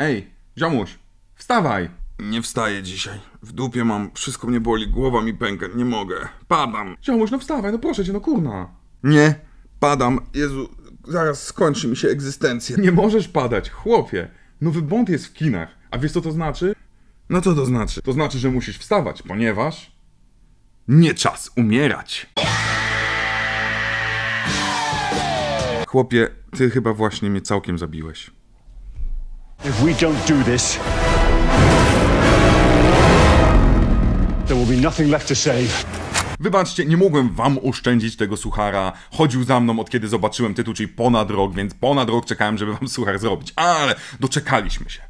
Ej, ziomuś, wstawaj! Nie wstaję dzisiaj. W dupie mam, wszystko mnie boli, głowa mi pęka, nie mogę. Padam. Ziomuś, no wstawaj, no proszę cię, no kurna. Nie, padam. Jezu, zaraz skończy mi się egzystencja. Nie możesz padać, chłopie. Nowy błąd jest w kinach. A wiesz co to znaczy? No co to znaczy? To znaczy, że musisz wstawać, ponieważ... Nie czas umierać. Chłopie, ty chyba właśnie mnie całkiem zabiłeś. If we don't do this, there will be nothing left to save. Wybaczcie, nie mogłem wam oszczędzić tego suchara. Chodził za mną od kiedy zobaczyłem tytuł, czyli ponad rok, więc ponad rok czekałem, żeby wam suchar zrobić. Ale doczekaliśmy się.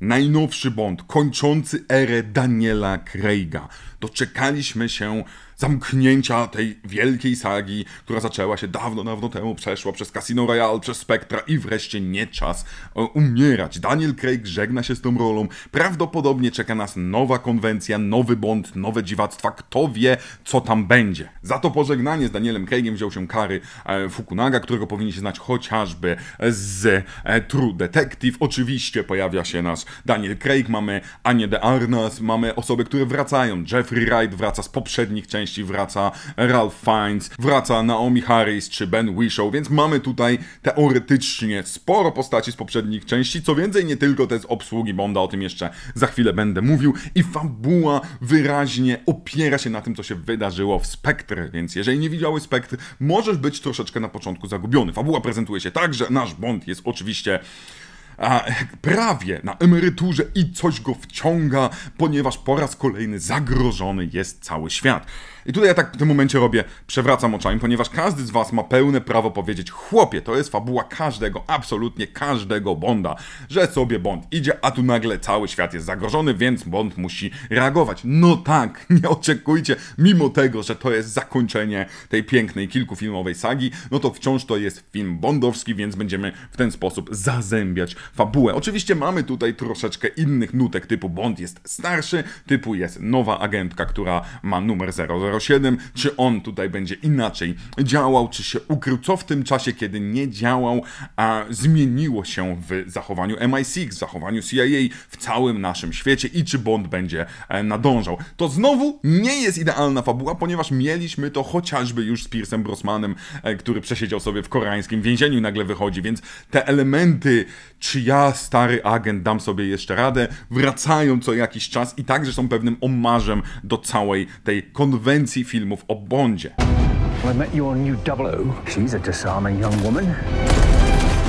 Najnowszy Bond, kończący erę Daniela Craiga doczekaliśmy się zamknięcia tej wielkiej sagi, która zaczęła się dawno, dawno temu, przeszła przez Casino Royale, przez Spectra i wreszcie nie czas e, umierać. Daniel Craig żegna się z tą rolą. Prawdopodobnie czeka nas nowa konwencja, nowy błąd, nowe dziwactwa. Kto wie, co tam będzie. Za to pożegnanie z Danielem Craigiem wziął się kary e, Fukunaga, którego się znać chociażby z e, True Detective. Oczywiście pojawia się nasz Daniel Craig, mamy Anię de Arnas, mamy osoby, które wracają. Jeffrey Freeride wraca z poprzednich części, wraca Ralph Fiennes, wraca Naomi Harris czy Ben Whishaw, więc mamy tutaj teoretycznie sporo postaci z poprzednich części, co więcej nie tylko te z obsługi Bonda, o tym jeszcze za chwilę będę mówił i fabuła wyraźnie opiera się na tym, co się wydarzyło w Spectre, więc jeżeli nie widziały Spectre, możesz być troszeczkę na początku zagubiony. Fabuła prezentuje się tak, że nasz Bond jest oczywiście a, prawie na emeryturze i coś go wciąga, ponieważ po raz kolejny zagrożony jest cały świat. I tutaj ja tak w tym momencie robię, przewracam oczami, ponieważ każdy z was ma pełne prawo powiedzieć, chłopie, to jest fabuła każdego, absolutnie każdego Bonda, że sobie Bond idzie, a tu nagle cały świat jest zagrożony, więc Bond musi reagować. No tak, nie oczekujcie, mimo tego, że to jest zakończenie tej pięknej kilkufilmowej sagi, no to wciąż to jest film bondowski, więc będziemy w ten sposób zazębiać fabułę. Oczywiście mamy tutaj troszeczkę innych nutek, typu Bond jest starszy, typu jest nowa agentka, która ma numer 00, czy on tutaj będzie inaczej działał, czy się ukrył, co w tym czasie, kiedy nie działał, a zmieniło się w zachowaniu MI6, w zachowaniu CIA, w całym naszym świecie i czy Bond będzie e, nadążał. To znowu nie jest idealna fabuła, ponieważ mieliśmy to chociażby już z Piersem Brosmanem, e, który przesiedział sobie w koreańskim więzieniu i nagle wychodzi, więc te elementy, czy ja, stary agent, dam sobie jeszcze radę, wracają co jakiś czas i także są pewnym omarzem do całej tej konwencji filmów o Bondzie.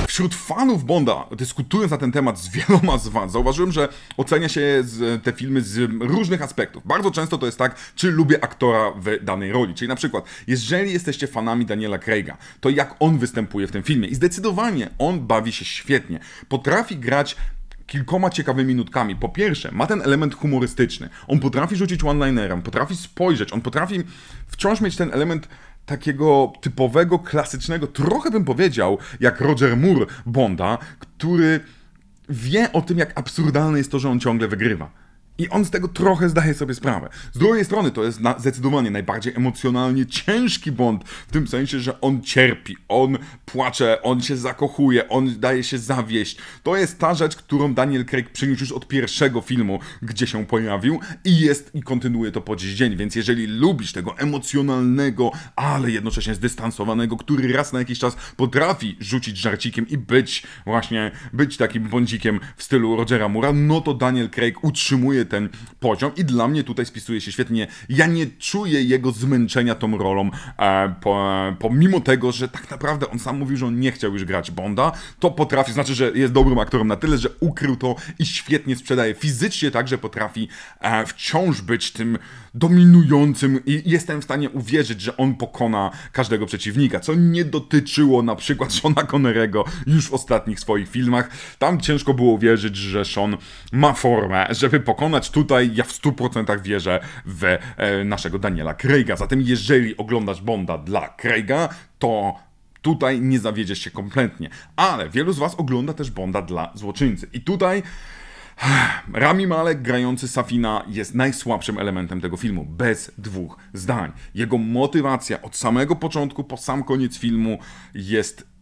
Wśród fanów Bonda, dyskutując na ten temat z wieloma z was, zauważyłem, że ocenia się te filmy z różnych aspektów. Bardzo często to jest tak, czy lubię aktora w danej roli. Czyli na przykład, jeżeli jesteście fanami Daniela Craiga, to jak on występuje w tym filmie. I zdecydowanie on bawi się świetnie. Potrafi grać kilkoma ciekawymi nutkami. Po pierwsze, ma ten element humorystyczny. On potrafi rzucić one-linerem, potrafi spojrzeć, on potrafi wciąż mieć ten element takiego typowego, klasycznego, trochę bym powiedział, jak Roger Moore Bonda, który wie o tym, jak absurdalne jest to, że on ciągle wygrywa i on z tego trochę zdaje sobie sprawę. Z drugiej strony to jest na, zdecydowanie najbardziej emocjonalnie ciężki błąd, w tym sensie, że on cierpi, on płacze, on się zakochuje, on daje się zawieść. To jest ta rzecz, którą Daniel Craig przyniósł już od pierwszego filmu, gdzie się pojawił i jest i kontynuuje to po dziś dzień. Więc jeżeli lubisz tego emocjonalnego, ale jednocześnie zdystansowanego, który raz na jakiś czas potrafi rzucić żarcikiem i być właśnie, być takim bądzikiem w stylu Rogera Mura, no to Daniel Craig utrzymuje ten poziom i dla mnie tutaj spisuje się świetnie. Ja nie czuję jego zmęczenia tą rolą, e, po, e, pomimo tego, że tak naprawdę on sam mówił, że on nie chciał już grać Bonda, to potrafi, znaczy, że jest dobrym aktorem na tyle, że ukrył to i świetnie sprzedaje fizycznie także potrafi e, wciąż być tym dominującym i jestem w stanie uwierzyć, że on pokona każdego przeciwnika, co nie dotyczyło na przykład Shona Connerego już w ostatnich swoich filmach. Tam ciężko było uwierzyć, że Sean ma formę, żeby pokonać. Tutaj ja w 100% wierzę w e, naszego Daniela Craiga. Zatem jeżeli oglądasz Bonda dla Craiga, to tutaj nie zawiedziesz się kompletnie. Ale wielu z was ogląda też Bonda dla złoczyńcy. I tutaj Rami Malek grający Safina jest najsłabszym elementem tego filmu, bez dwóch zdań. Jego motywacja od samego początku po sam koniec filmu jest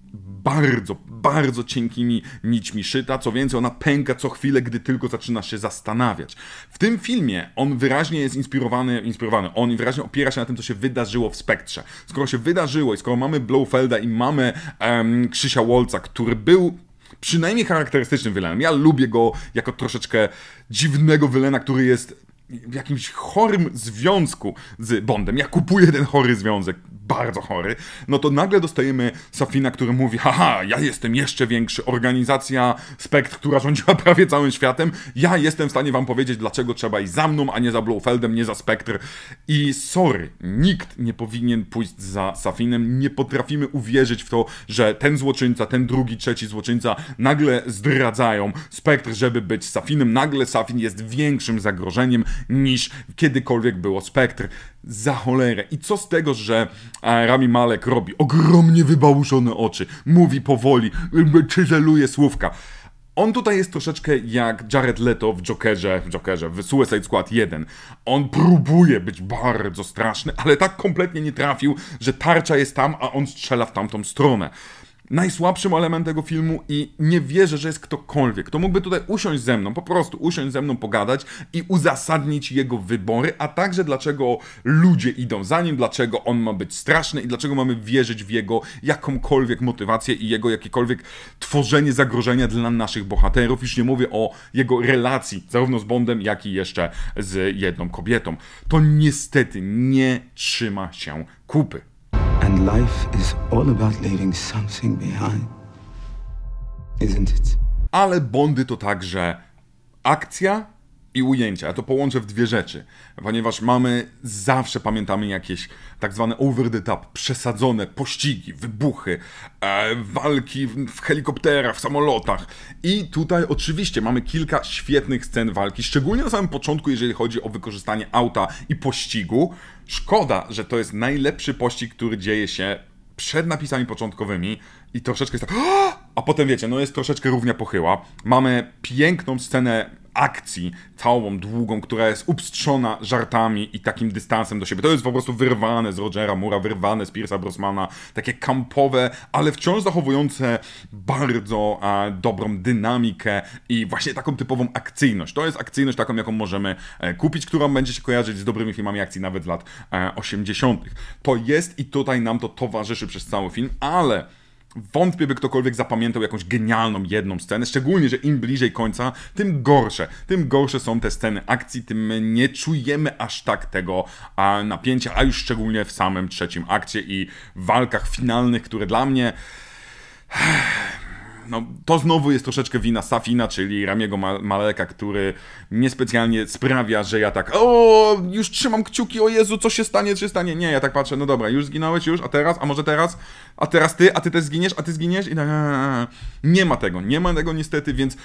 bardzo, bardzo cienkimi nićmi szyta. Co więcej, ona pęka co chwilę, gdy tylko zaczyna się zastanawiać. W tym filmie on wyraźnie jest inspirowany, inspirowany. On wyraźnie opiera się na tym, co się wydarzyło w Spektrze. Skoro się wydarzyło i skoro mamy Blofelda i mamy um, Krzysia Wolca, który był przynajmniej charakterystycznym Wylenem. Ja lubię go jako troszeczkę dziwnego Wylena, który jest w jakimś chorym związku z Bondem. Ja kupuję ten chory związek bardzo chory, no to nagle dostajemy Safina, który mówi, haha, ja jestem jeszcze większy, organizacja Spekt, która rządziła prawie całym światem, ja jestem w stanie wam powiedzieć, dlaczego trzeba iść za mną, a nie za Blofeldem, nie za Spektr. I sorry, nikt nie powinien pójść za Safinem, nie potrafimy uwierzyć w to, że ten złoczyńca, ten drugi, trzeci złoczyńca nagle zdradzają Spektr, żeby być Safinem, nagle Safin jest większym zagrożeniem niż kiedykolwiek było Spektr za cholerę. I co z tego, że e, Rami Malek robi ogromnie wybałuszone oczy, mówi powoli, czyzeluje słówka. On tutaj jest troszeczkę jak Jared Leto w Jokerze, w Jokerze, w Suicide Squad 1. On próbuje być bardzo straszny, ale tak kompletnie nie trafił, że tarcza jest tam, a on strzela w tamtą stronę najsłabszym elementem tego filmu i nie wierzę, że jest ktokolwiek, kto mógłby tutaj usiąść ze mną, po prostu usiąść ze mną, pogadać i uzasadnić jego wybory, a także dlaczego ludzie idą za nim, dlaczego on ma być straszny i dlaczego mamy wierzyć w jego jakąkolwiek motywację i jego jakiekolwiek tworzenie zagrożenia dla naszych bohaterów. Już nie mówię o jego relacji zarówno z Bondem, jak i jeszcze z jedną kobietą. To niestety nie trzyma się kupy. And life is all about leaving something behind. Isn't it? Ale Bondy to także akcja, i ujęcia. Ja to połączę w dwie rzeczy, ponieważ mamy, zawsze pamiętamy jakieś tak zwane over the top, przesadzone pościgi, wybuchy, e, walki w, w helikopterach, w samolotach. I tutaj oczywiście mamy kilka świetnych scen walki, szczególnie na samym początku, jeżeli chodzi o wykorzystanie auta i pościgu. Szkoda, że to jest najlepszy pościg, który dzieje się przed napisami początkowymi i troszeczkę jest tak, a potem wiecie, no jest troszeczkę równia pochyła. Mamy piękną scenę akcji całą długą, która jest upstrzona żartami i takim dystansem do siebie. To jest po prostu wyrwane z Rogera Mura, wyrwane z Pierce'a Brosmana, takie kampowe, ale wciąż zachowujące bardzo a, dobrą dynamikę i właśnie taką typową akcyjność. To jest akcyjność taką, jaką możemy e, kupić, którą będzie się kojarzyć z dobrymi filmami akcji nawet z lat e, 80. To jest i tutaj nam to towarzyszy przez cały film, ale Wątpię, by ktokolwiek zapamiętał jakąś genialną jedną scenę, szczególnie, że im bliżej końca, tym gorsze. Tym gorsze są te sceny akcji, tym nie czujemy aż tak tego a, napięcia, a już szczególnie w samym trzecim akcie i walkach finalnych, które dla mnie no, to znowu jest troszeczkę wina Safina, czyli Ramiego Maleka, który niespecjalnie sprawia, że ja tak o, już trzymam kciuki, o Jezu, co się stanie, co się stanie. Nie, ja tak patrzę, no dobra, już zginąłeś, już, a teraz, a może teraz, a teraz ty, a ty też zginiesz, a ty zginiesz i tak. Nie ma tego, nie ma tego niestety, więc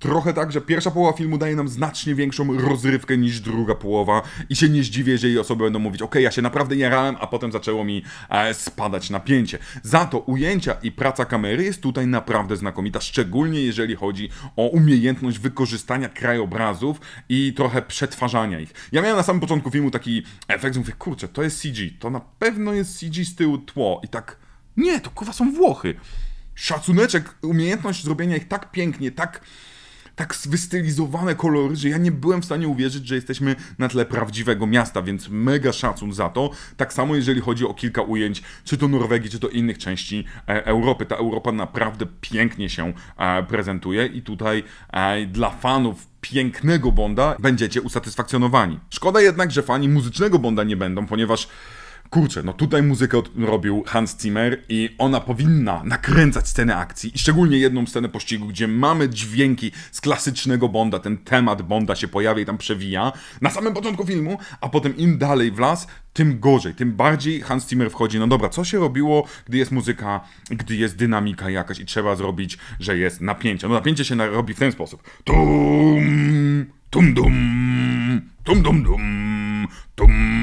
trochę tak, że pierwsza połowa filmu daje nam znacznie większą rozrywkę niż druga połowa i się nie zdziwię, jeżeli osoby będą mówić, ok, ja się naprawdę jarałem, a potem zaczęło mi e, spadać napięcie. Za to ujęcia i praca kamery jest tutaj naprawdę znakomita, szczególnie jeżeli chodzi o umiejętność wykorzystania krajobrazów i trochę przetwarzania ich. Ja miałem na samym początku filmu taki efekt, że mówię, kurczę, to jest CG, to na pewno jest CG z tyłu tło i tak, nie, to kurwa są Włochy. Szacuneczek, umiejętność zrobienia ich tak pięknie, tak tak wystylizowane kolory, że ja nie byłem w stanie uwierzyć, że jesteśmy na tle prawdziwego miasta, więc mega szacun za to. Tak samo jeżeli chodzi o kilka ujęć, czy to Norwegii, czy to innych części e, Europy. Ta Europa naprawdę pięknie się e, prezentuje i tutaj e, dla fanów pięknego Bonda będziecie usatysfakcjonowani. Szkoda jednak, że fani muzycznego Bonda nie będą, ponieważ kurczę, no tutaj muzykę robił Hans Zimmer i ona powinna nakręcać scenę akcji i szczególnie jedną scenę pościgu, gdzie mamy dźwięki z klasycznego Bonda, ten temat Bonda się pojawia i tam przewija na samym początku filmu, a potem im dalej w las, tym gorzej, tym bardziej Hans Zimmer wchodzi, no dobra, co się robiło, gdy jest muzyka, gdy jest dynamika jakaś i trzeba zrobić, że jest napięcie. No napięcie się robi w ten sposób. Tum, tum dum, tum dum dum, tum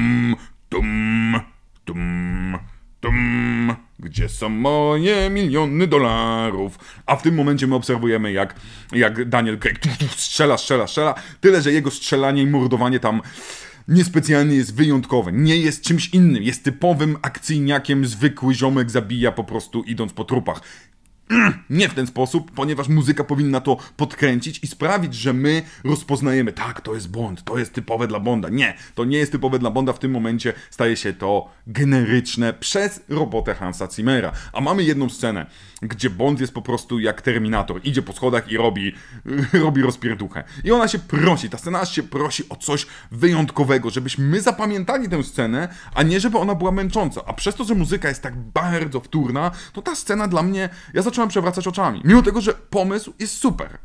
Gdzie są moje miliony dolarów? A w tym momencie my obserwujemy, jak, jak Daniel Craig strzela, strzela, strzela. Tyle, że jego strzelanie i mordowanie tam niespecjalnie jest wyjątkowe. Nie jest czymś innym. Jest typowym akcyjniakiem, zwykły ziomek zabija po prostu idąc po trupach. nie w ten sposób, ponieważ muzyka powinna to podkręcić i sprawić, że my rozpoznajemy, tak, to jest Bond, to jest typowe dla Bonda. Nie, to nie jest typowe dla Bonda, w tym momencie staje się to generyczne przez robotę Hansa Zimmera. A mamy jedną scenę, gdzie Bond jest po prostu jak Terminator, idzie po schodach i robi, robi rozpierduchę. I ona się prosi, ta scena się prosi o coś wyjątkowego, żebyśmy zapamiętali tę scenę, a nie żeby ona była męcząca. A przez to, że muzyka jest tak bardzo wtórna, to ta scena dla mnie, ja zacząłem zacząłem przewracać oczami. Mimo tego, że pomysł jest super.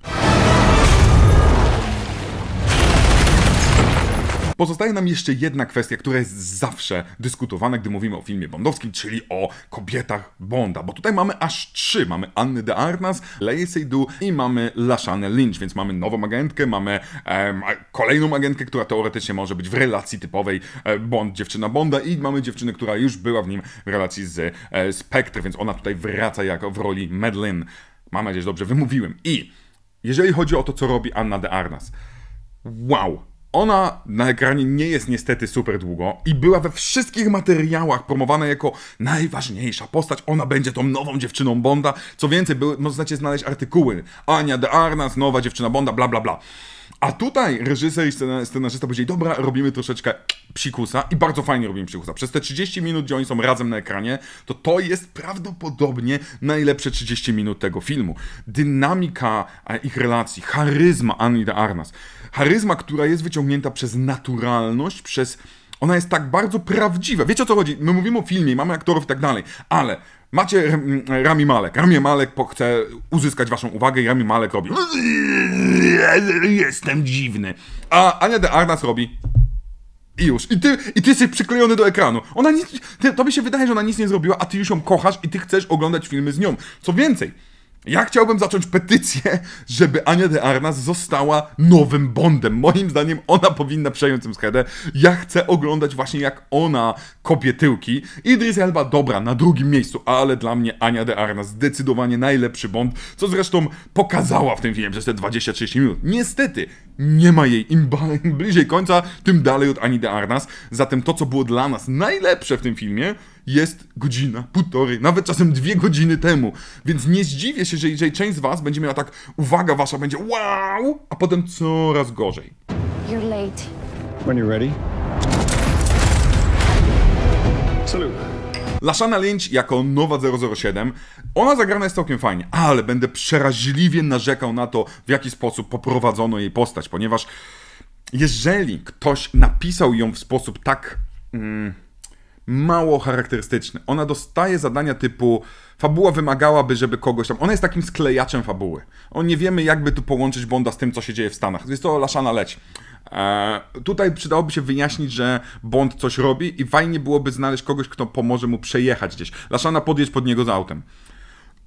Pozostaje nam jeszcze jedna kwestia, która jest zawsze dyskutowana, gdy mówimy o filmie bondowskim, czyli o kobietach Bonda, bo tutaj mamy aż trzy. Mamy Anny de Arnas, Leje Seydoux i mamy Lashanę Lynch, więc mamy nową agentkę, mamy e, kolejną agentkę, która teoretycznie może być w relacji typowej e, Bond, dziewczyna Bonda i mamy dziewczynę, która już była w nim w relacji z e, Spectre, więc ona tutaj wraca jako w roli Madeline. Mam nadzieję, że dobrze wymówiłem. I jeżeli chodzi o to, co robi Anna de Arnas, wow, ona na ekranie nie jest niestety super długo i była we wszystkich materiałach promowana jako najważniejsza postać. Ona będzie tą nową dziewczyną Bonda. Co więcej, były, możecie znaleźć artykuły. Ania de Armas, nowa dziewczyna Bonda, bla bla bla. A tutaj reżyser i scenarzysta powiedzieli, dobra, robimy troszeczkę psikusa i bardzo fajnie robimy psikusa. Przez te 30 minut, gdzie oni są razem na ekranie, to to jest prawdopodobnie najlepsze 30 minut tego filmu. Dynamika ich relacji, charyzma Anny de Armas. Charyzma, która jest wyciągnięta przez naturalność, przez... Ona jest tak bardzo prawdziwa. Wiecie o co chodzi? My mówimy o filmie, mamy aktorów i tak dalej, ale Macie mm, Rami Malek. Rami Malek chce uzyskać waszą uwagę i Rami Malek robi jestem dziwny. A Ania de Armas robi i już. I ty, I ty jesteś przyklejony do ekranu. Ona nic. Ty, tobie się wydaje, że ona nic nie zrobiła, a ty już ją kochasz i ty chcesz oglądać filmy z nią. Co więcej, ja chciałbym zacząć petycję, żeby Ania de Armas została nowym Bondem. Moim zdaniem ona powinna przejąć tę schedę. Ja chcę oglądać właśnie jak ona kopie tyłki. Idris Elba, dobra, na drugim miejscu, ale dla mnie Ania de Armas zdecydowanie najlepszy Bond, co zresztą pokazała w tym filmie przez te 20-30 minut. Niestety, nie ma jej. Im, bliżej końca, tym dalej od Ani de Armas. Zatem to, co było dla nas najlepsze w tym filmie, jest godzina, półtorej, nawet czasem dwie godziny temu. Więc nie zdziwię się, że jeżeli część z Was będzie miała tak, uwaga wasza będzie wow, a potem coraz gorzej. You're late. When you're ready. Salute. Laszana Lynch jako nowa 007. Ona zagrana jest całkiem fajnie, ale będę przeraźliwie narzekał na to, w jaki sposób poprowadzono jej postać, ponieważ jeżeli ktoś napisał ją w sposób tak. Mm, mało charakterystyczny. Ona dostaje zadania typu fabuła wymagałaby, żeby kogoś tam... Ona jest takim sklejaczem fabuły. On nie wiemy, jakby tu połączyć Bonda z tym, co się dzieje w Stanach. Więc to Laszana leci. Eee, tutaj przydałoby się wyjaśnić, że Bond coś robi i fajnie byłoby znaleźć kogoś, kto pomoże mu przejechać gdzieś. Laszana podjeść pod niego z autem.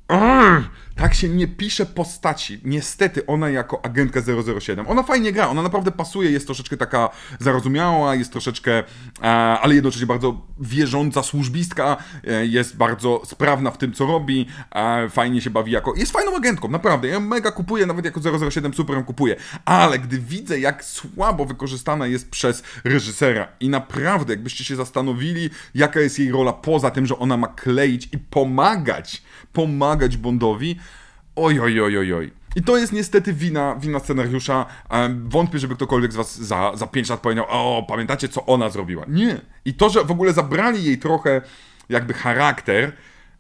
Arr! Tak się nie pisze postaci. Niestety, ona jako agentka 007. Ona fajnie gra, ona naprawdę pasuje, jest troszeczkę taka zarozumiała, jest troszeczkę, e, ale jednocześnie bardzo wierząca służbistka, e, jest bardzo sprawna w tym, co robi, e, fajnie się bawi jako. Jest fajną agentką, naprawdę. Ja mega kupuję, nawet jako 007 super ją kupuję. Ale gdy widzę, jak słabo wykorzystana jest przez reżysera i naprawdę, jakbyście się zastanowili, jaka jest jej rola poza tym, że ona ma kleić i pomagać pomagać Bondowi. Oj, oj, oj, oj, oj. I to jest niestety wina, wina scenariusza. Wątpię, żeby ktokolwiek z was za, za pięć lat powiedział, o, pamiętacie co ona zrobiła? Nie. I to, że w ogóle zabrali jej trochę jakby charakter,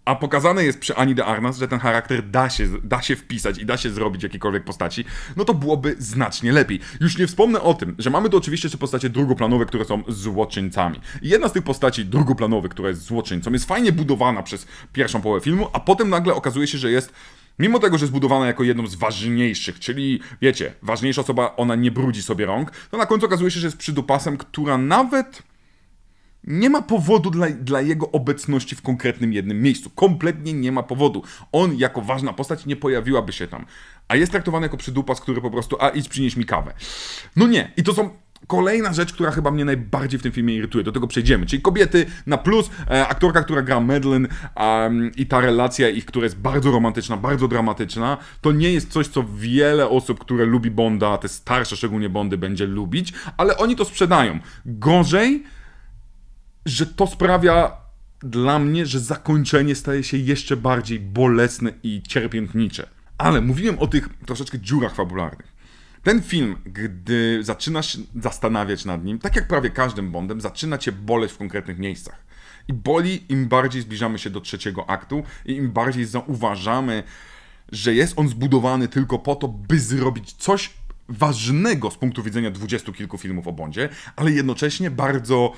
a pokazane jest przy Ani de Armas, że ten charakter da się, da się wpisać i da się zrobić jakiejkolwiek postaci, no to byłoby znacznie lepiej. Już nie wspomnę o tym, że mamy tu oczywiście jeszcze postacie drugoplanowe, które są złoczyńcami. I jedna z tych postaci drugoplanowych, która jest złoczyńcą, jest fajnie budowana przez pierwszą połowę filmu, a potem nagle okazuje się, że jest Mimo tego, że jest budowana jako jedną z ważniejszych, czyli wiecie, ważniejsza osoba, ona nie brudzi sobie rąk, to na końcu okazuje się, że jest przydupasem, która nawet nie ma powodu dla, dla, jego obecności w konkretnym jednym miejscu. Kompletnie nie ma powodu. On jako ważna postać nie pojawiłaby się tam. A jest traktowany jako przydupas, który po prostu, a idź przynieś mi kawę. No nie. I to są kolejna rzecz, która chyba mnie najbardziej w tym filmie irytuje. Do tego przejdziemy. Czyli kobiety na plus, e, aktorka, która gra Madeline i ta relacja ich, która jest bardzo romantyczna, bardzo dramatyczna, to nie jest coś, co wiele osób, które lubi Bonda, te starsze szczególnie Bondy, będzie lubić, ale oni to sprzedają. Gorzej że to sprawia dla mnie, że zakończenie staje się jeszcze bardziej bolesne i cierpiętnicze. Ale mówiłem o tych troszeczkę dziurach fabularnych. Ten film, gdy zaczynasz zastanawiać nad nim, tak jak prawie każdym Bondem, zaczyna cię boleć w konkretnych miejscach. I boli, im bardziej zbliżamy się do trzeciego aktu i im bardziej zauważamy, że jest on zbudowany tylko po to, by zrobić coś ważnego z punktu widzenia dwudziestu kilku filmów o Bondzie, ale jednocześnie bardzo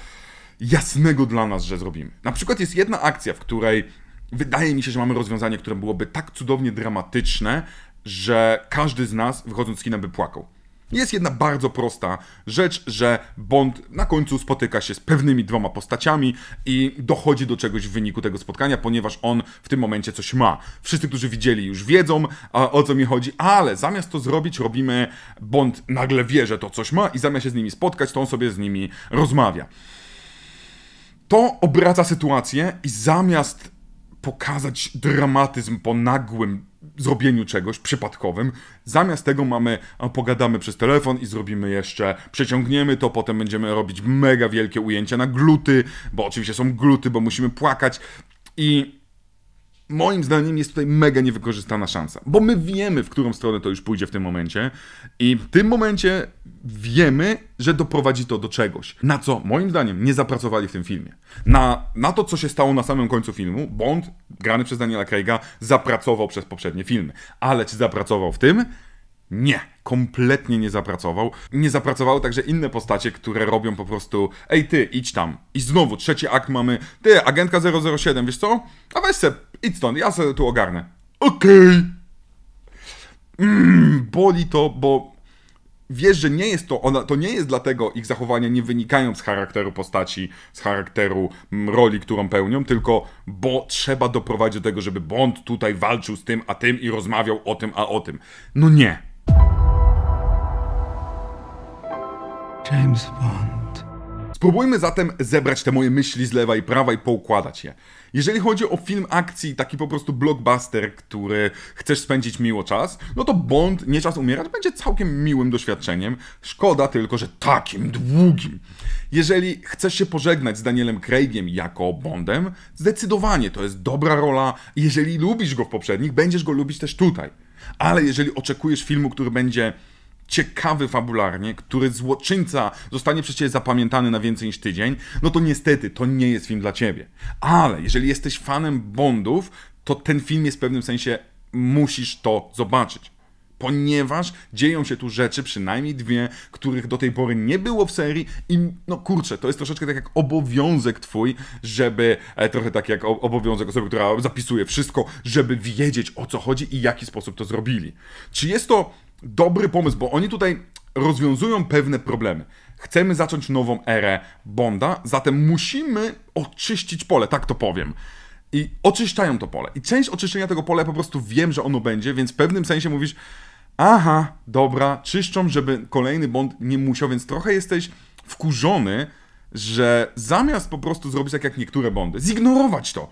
jasnego dla nas, że zrobimy. Na przykład jest jedna akcja, w której wydaje mi się, że mamy rozwiązanie, które byłoby tak cudownie dramatyczne, że każdy z nas wychodząc z kina by płakał. Jest jedna bardzo prosta rzecz, że Bond na końcu spotyka się z pewnymi dwoma postaciami i dochodzi do czegoś w wyniku tego spotkania, ponieważ on w tym momencie coś ma. Wszyscy, którzy widzieli, już wiedzą o co mi chodzi, ale zamiast to zrobić, robimy Bond nagle wie, że to coś ma i zamiast się z nimi spotkać, to on sobie z nimi rozmawia to obraca sytuację i zamiast pokazać dramatyzm po nagłym zrobieniu czegoś przypadkowym, zamiast tego mamy, pogadamy przez telefon i zrobimy jeszcze, przeciągniemy to, potem będziemy robić mega wielkie ujęcia na gluty, bo oczywiście są gluty, bo musimy płakać i moim zdaniem jest tutaj mega niewykorzystana szansa, bo my wiemy, w którą stronę to już pójdzie w tym momencie i w tym momencie wiemy, że doprowadzi to do czegoś, na co moim zdaniem nie zapracowali w tym filmie. Na, na to, co się stało na samym końcu filmu, Bond, grany przez Daniela Craiga, zapracował przez poprzednie filmy. Ale czy zapracował w tym? Nie, kompletnie nie zapracował. Nie zapracowały także inne postacie, które robią po prostu ej ty, idź tam. I znowu trzeci akt mamy, ty, agentka 007, wiesz co? A weź se, idź stąd, ja se tu ogarnę. Okej. Okay. Mm, boli to, bo wiesz, że nie jest to, ona, to nie jest dlatego ich zachowania nie wynikają z charakteru postaci, z charakteru m, mm, roli, którą pełnią, tylko bo trzeba doprowadzić do tego, żeby Bond tutaj walczył z tym, a tym i rozmawiał o tym, a o tym. No nie. James Bond. Spróbujmy zatem zebrać te moje myśli z lewa i prawa i poukładać je. Jeżeli chodzi o film akcji, taki po prostu blockbuster, który chcesz spędzić miło czas, no to Bond, Nie Czas Umierać, będzie całkiem miłym doświadczeniem. Szkoda tylko, że takim długim. Jeżeli chcesz się pożegnać z Danielem Craigiem jako Bondem, zdecydowanie to jest dobra rola. Jeżeli lubisz go w poprzednich, będziesz go lubić też tutaj. Ale jeżeli oczekujesz filmu, który będzie ciekawy fabularnie, który złoczyńca zostanie przez ciebie zapamiętany na więcej niż tydzień, no to niestety to nie jest film dla ciebie. Ale jeżeli jesteś fanem Bondów, to ten film jest w pewnym sensie musisz to zobaczyć. Ponieważ dzieją się tu rzeczy, przynajmniej dwie, których do tej pory nie było w serii, i no kurczę, to jest troszeczkę tak jak obowiązek twój, żeby, e, trochę tak jak obowiązek osoby, która zapisuje wszystko, żeby wiedzieć o co chodzi i jaki sposób to zrobili. Czy jest to dobry pomysł, bo oni tutaj rozwiązują pewne problemy. Chcemy zacząć nową erę Bonda, zatem musimy oczyścić pole, tak to powiem. I oczyszczają to pole. I część oczyszczenia tego pola po prostu wiem, że ono będzie, więc w pewnym sensie mówisz, aha, dobra, czyszczą, żeby kolejny Bond nie musiał, więc trochę jesteś wkurzony, że zamiast po prostu zrobić tak jak niektóre Bondy, zignorować to,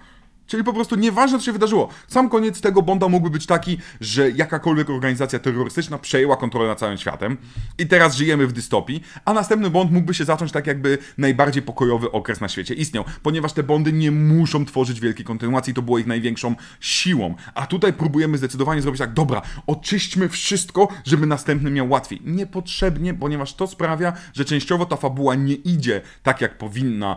Czyli po prostu nieważne, co się wydarzyło. Sam koniec tego Bonda mógłby być taki, że jakakolwiek organizacja terrorystyczna przejęła kontrolę nad całym światem i teraz żyjemy w dystopii, a następny Bond mógłby się zacząć tak jakby najbardziej pokojowy okres na świecie istniał, ponieważ te Bondy nie muszą tworzyć wielkiej kontynuacji, to było ich największą siłą. A tutaj próbujemy zdecydowanie zrobić tak, dobra, oczyśćmy wszystko, żeby następny miał łatwiej. Niepotrzebnie, ponieważ to sprawia, że częściowo ta fabuła nie idzie tak, jak powinna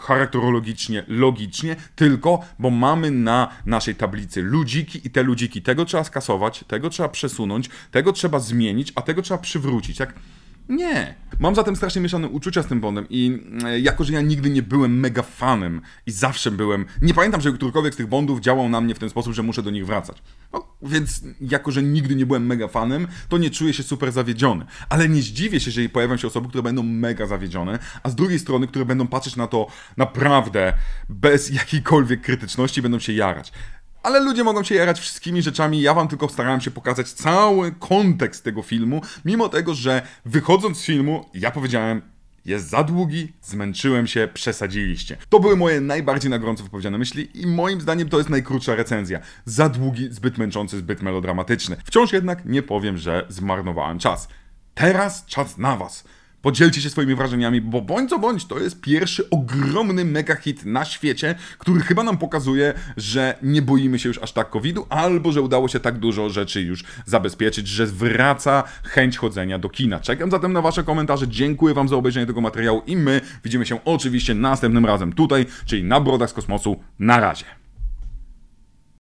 charakterologicznie, logicznie, tylko bo mamy na naszej tablicy ludziki i te ludziki, tego trzeba skasować, tego trzeba przesunąć, tego trzeba zmienić, a tego trzeba przywrócić. Tak? Nie. Mam zatem strasznie mieszane uczucia z tym Bondem i e, jako, że ja nigdy nie byłem mega fanem i zawsze byłem... Nie pamiętam, że którykolwiek z tych Bondów działał na mnie w ten sposób, że muszę do nich wracać. No, więc jako, że nigdy nie byłem mega fanem, to nie czuję się super zawiedziony. Ale nie zdziwię się, jeżeli pojawią się osoby, które będą mega zawiedzione, a z drugiej strony, które będą patrzeć na to naprawdę bez jakiejkolwiek krytyczności, będą się jarać. Ale ludzie mogą się jarać wszystkimi rzeczami, ja wam tylko starałem się pokazać cały kontekst tego filmu, mimo tego, że wychodząc z filmu, ja powiedziałem, jest za długi, zmęczyłem się, przesadziliście. To były moje najbardziej na gorąco wypowiedziane myśli i moim zdaniem to jest najkrótsza recenzja. Za długi, zbyt męczący, zbyt melodramatyczny. Wciąż jednak nie powiem, że zmarnowałem czas. Teraz czas na was. Podzielcie się swoimi wrażeniami, bo bądź co bądź, to jest pierwszy ogromny mega hit na świecie, który chyba nam pokazuje, że nie boimy się już aż tak COVID-u, albo że udało się tak dużo rzeczy już zabezpieczyć, że wraca chęć chodzenia do kina. Czekam zatem na Wasze komentarze. Dziękuję Wam za obejrzenie tego materiału i my widzimy się oczywiście następnym razem tutaj, czyli na Brodach z Kosmosu. Na razie.